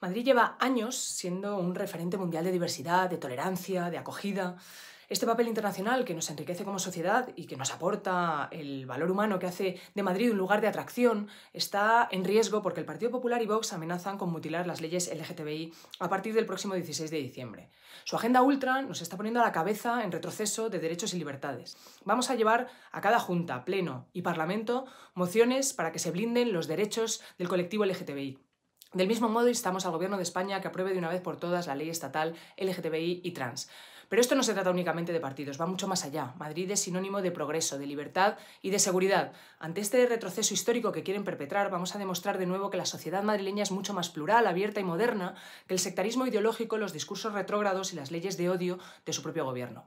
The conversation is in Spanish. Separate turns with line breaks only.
Madrid lleva años siendo un referente mundial de diversidad, de tolerancia, de acogida. Este papel internacional que nos enriquece como sociedad y que nos aporta el valor humano que hace de Madrid un lugar de atracción está en riesgo porque el Partido Popular y Vox amenazan con mutilar las leyes LGTBI a partir del próximo 16 de diciembre. Su agenda ultra nos está poniendo a la cabeza en retroceso de derechos y libertades. Vamos a llevar a cada junta, pleno y parlamento mociones para que se blinden los derechos del colectivo LGTBI. Del mismo modo, instamos al Gobierno de España que apruebe de una vez por todas la ley estatal LGTBI y trans. Pero esto no se trata únicamente de partidos, va mucho más allá. Madrid es sinónimo de progreso, de libertad y de seguridad. Ante este retroceso histórico que quieren perpetrar, vamos a demostrar de nuevo que la sociedad madrileña es mucho más plural, abierta y moderna que el sectarismo ideológico, los discursos retrógrados y las leyes de odio de su propio
gobierno.